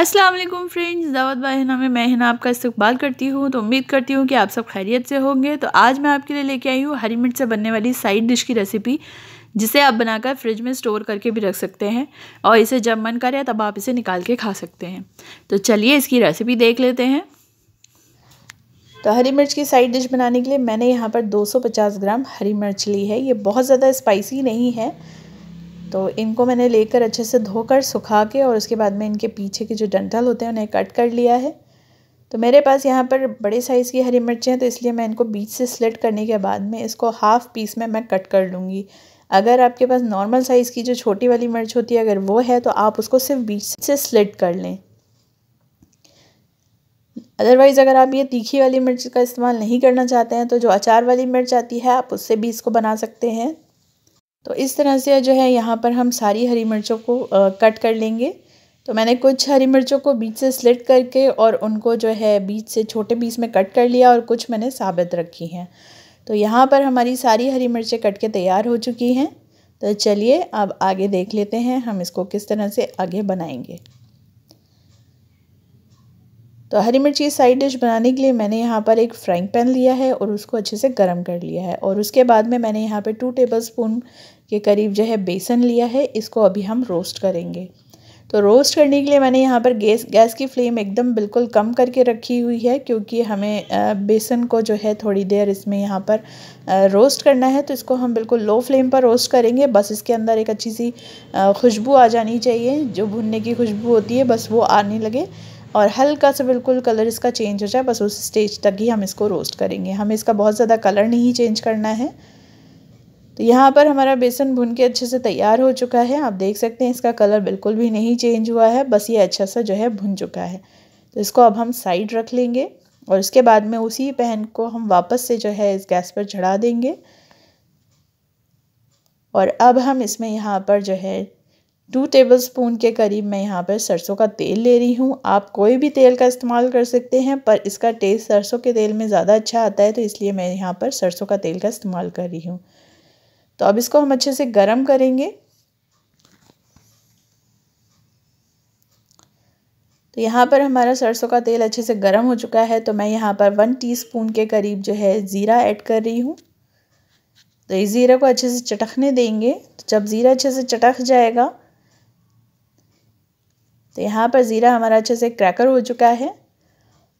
अस्सलाम वालेकुम फ्रेंड्स दावत बाहिना में मैं हिना आपका इस्तकबाल करती हूँ तो उम्मीद करती हूँ कि आप सब खैरियत से होंगे तो आज मैं आपके लिए लेके आई हूँ हरी मिर्च से बनने वाली साइड डिश की रेसिपी जिसे आप बनाकर फ्रिज में स्टोर करके भी रख सकते हैं और इसे जब मन करे तब आप इसे निकाल के खा सकते हैं तो चलिए इसकी रेसिपी देख लेते हैं तो हरी मिर्च की साइड डिश बनाने के लिए मैंने यहाँ पर दो ग्राम हरी मिर्च ली है ये बहुत ज़्यादा स्पाइसी नहीं है तो इनको मैंने लेकर अच्छे से धोकर सुखा के और उसके बाद में इनके पीछे के जो डंठल होते हैं उन्हें कट कर लिया है तो मेरे पास यहाँ पर बड़े साइज़ की हरी मिर्चें हैं तो इसलिए मैं इनको बीच से स्लिट करने के बाद में इसको हाफ़ पीस में मैं कट कर लूँगी अगर आपके पास नॉर्मल साइज़ की जो छोटी वाली मिर्च होती है अगर वो है तो आप उसको सिर्फ बीच से स्लिट कर लें अदरवाइज़ अगर आप ये तीखी वाली मिर्च का इस्तेमाल नहीं करना चाहते हैं तो जो अचार वाली मिर्च आती है आप उससे भी इसको बना सकते हैं तो इस तरह से जो है यहाँ पर हम सारी हरी मिर्चों को कट कर लेंगे तो मैंने कुछ हरी मिर्चों को बीच से स्लिट करके और उनको जो है बीच से छोटे पीस में कट कर लिया और कुछ मैंने साबित रखी हैं तो यहाँ पर हमारी सारी हरी मिर्चें कट के तैयार हो चुकी हैं तो चलिए अब आगे देख लेते हैं हम इसको किस तरह से आगे बनाएंगे तो हरी मिर्ची साइड डिश बनाने के लिए मैंने यहाँ पर एक फ्राइंग पैन लिया है और उसको अच्छे से गर्म कर लिया है और उसके बाद में मैंने यहाँ पे टू टेबल स्पून के करीब जो है बेसन लिया है इसको अभी हम रोस्ट करेंगे तो रोस्ट करने के लिए मैंने यहाँ पर गैस गैस की फ्लेम एकदम बिल्कुल कम करके रखी हुई है क्योंकि हमें बेसन को जो है थोड़ी देर इसमें यहाँ पर रोस्ट करना है तो इसको हम बिल्कुल लो फ्लेम पर रोस्ट करेंगे बस इसके अंदर एक अच्छी सी खुशबू आ जानी चाहिए जो भुनने की खुशबू होती है बस वो आने लगे और हल्का सा बिल्कुल कलर इसका चेंज हो जाए बस उस स्टेज तक ही हम इसको रोस्ट करेंगे हमें इसका बहुत ज़्यादा कलर नहीं चेंज करना है तो यहाँ पर हमारा बेसन भुन के अच्छे से तैयार हो चुका है आप देख सकते हैं इसका कलर बिल्कुल भी नहीं चेंज हुआ है बस ये अच्छा सा जो है भुन चुका है तो इसको अब हम साइड रख लेंगे और इसके बाद में उसी पैन को हम वापस से जो है इस गैस पर चढ़ा देंगे और अब हम इसमें यहाँ पर जो है टू टेबल स्पून के करीब मैं यहाँ पर सरसों का तेल ले रही हूँ आप कोई भी तेल का इस्तेमाल कर सकते हैं पर इसका टेस्ट सरसों के तेल में ज़्यादा अच्छा आता है तो इसलिए मैं यहाँ पर सरसों का तेल का इस्तेमाल कर रही हूँ तो अब इसको हम अच्छे से गर्म करेंगे तो यहाँ पर हमारा सरसों का तेल अच्छे से गर्म हो चुका है तो मैं यहाँ पर वन टी के करीब जो है ज़ीरा ऐड कर रही हूँ तो इस ज़ीरा को अच्छे से चटकने देंगे तो जब ज़ीरा अच्छे से चटक जाएगा तो यहाँ पर ज़ीरा हमारा अच्छे से क्रैकर हो चुका है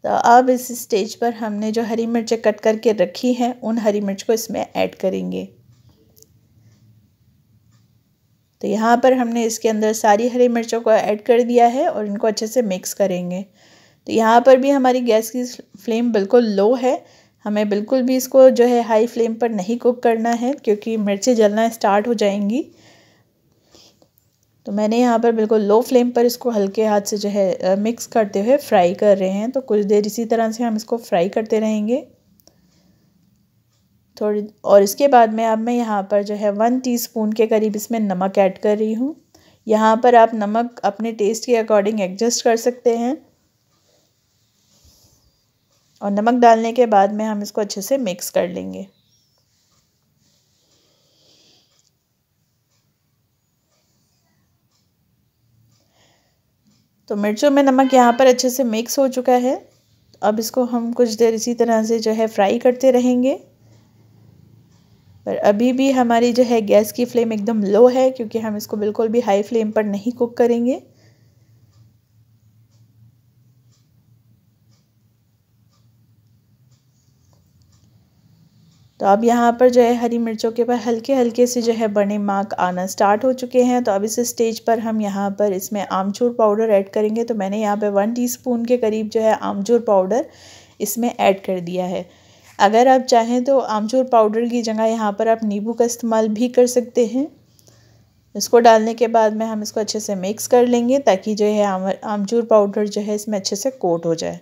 तो अब इस स्टेज पर हमने जो हरी मिर्चें कट करके रखी हैं उन हरी मिर्च को इसमें ऐड करेंगे तो यहाँ पर हमने इसके अंदर सारी हरी मिर्चों को ऐड कर दिया है और इनको अच्छे से मिक्स करेंगे तो यहाँ पर भी हमारी गैस की फ्लेम बिल्कुल लो है हमें बिल्कुल भी इसको जो है हाई फ्लेम पर नहीं कुक करना है क्योंकि मिर्चें जलना स्टार्ट हो जाएंगी तो मैंने यहाँ पर बिल्कुल लो फ्लेम पर इसको हल्के हाथ से जो है मिक्स करते हुए फ्राई कर रहे हैं तो कुछ देर इसी तरह से हम इसको फ्राई करते रहेंगे थोड़ी और इसके बाद में अब मैं यहाँ पर जो है वन टीस्पून के करीब इसमें नमक ऐड कर रही हूँ यहाँ पर आप नमक अपने टेस्ट के अकॉर्डिंग एडजस्ट कर सकते हैं और नमक डालने के बाद में हम इसको अच्छे से मिक्स कर लेंगे तो मिर्चों में नमक यहाँ पर अच्छे से मिक्स हो चुका है अब इसको हम कुछ देर इसी तरह से जो है फ्राई करते रहेंगे पर अभी भी हमारी जो है गैस की फ्लेम एकदम लो है क्योंकि हम इसको बिल्कुल भी हाई फ्लेम पर नहीं कुक करेंगे तो अब यहाँ पर जो है हरी मिर्चों के ऊपर हल्के हल्के से जो है बड़े मार्क आना स्टार्ट हो चुके हैं तो अब इस स्टेज पर हम यहाँ पर इसमें आमचूर पाउडर ऐड करेंगे तो मैंने यहाँ पर वन टी के करीब जो है आमचूर पाउडर इसमें ऐड कर दिया है अगर आप चाहें तो आमचूर पाउडर की जगह यहाँ पर आप नींबू का इस्तेमाल भी कर सकते हैं इसको डालने के बाद में हम इसको अच्छे से मिक्स कर लेंगे ताकि जो है आम आमचूर पाउडर जो है इसमें अच्छे से कोट हो जाए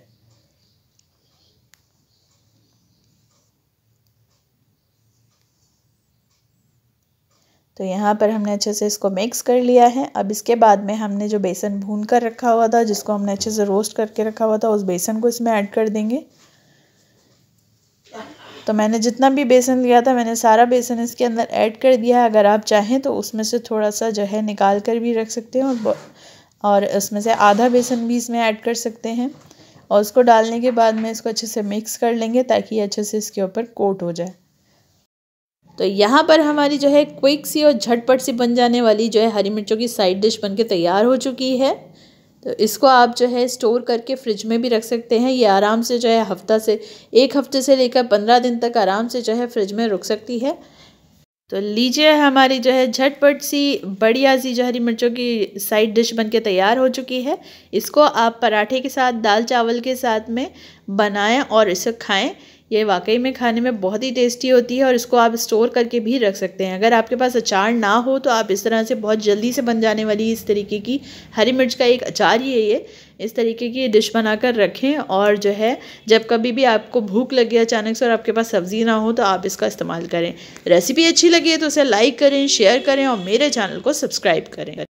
तो यहाँ पर हमने अच्छे से इसको मिक्स कर लिया है अब इसके बाद में हमने जो बेसन भून कर रखा हुआ था जिसको हमने अच्छे से रोस्ट करके रखा हुआ था उस बेसन को इसमें ऐड कर देंगे तो मैंने जितना भी बेसन लिया था मैंने सारा बेसन इसके अंदर ऐड कर दिया है अगर आप चाहें तो उसमें से थोड़ा सा जो है निकाल कर भी रख सकते हैं और और उसमें से आधा बेसन भी इसमें ऐड कर सकते हैं और उसको डालने के बाद में इसको अच्छे से मिक्स कर लेंगे ताकि अच्छे से इसके ऊपर कोट हो जाए तो यहाँ पर हमारी जो है क्विक सी और झटपट सी बन जाने वाली जो है हरी मिर्चों की साइड डिश बन के तैयार हो चुकी है तो इसको आप जो है स्टोर करके फ्रिज में भी रख सकते हैं ये आराम से जो है हफ्ता से एक हफ्ते से लेकर पंद्रह दिन तक आराम से जो है फ्रिज में रुक सकती है तो लीजिए हमारी जो है झटपट सी बढ़िया सी जो हरी मिर्चों की साइड डिश बनके तैयार हो चुकी है इसको आप पराठे के साथ दाल चावल के साथ में बनाएं और इसे खाएं ये वाकई में खाने में बहुत ही टेस्टी होती है और इसको आप स्टोर करके भी रख सकते हैं अगर आपके पास अचार ना हो तो आप इस तरह से बहुत जल्दी से बन जाने वाली इस तरीके की हरी मिर्च का एक अचार ही है ये इस तरीके की डिश बनाकर रखें और जो है जब कभी भी आपको भूख लगे अचानक से और आपके पास सब्ज़ी ना हो तो आप इसका इस्तेमाल करें रेसिपी अच्छी लगी है तो उसे लाइक करें शेयर करें और मेरे चैनल को सब्सक्राइब करें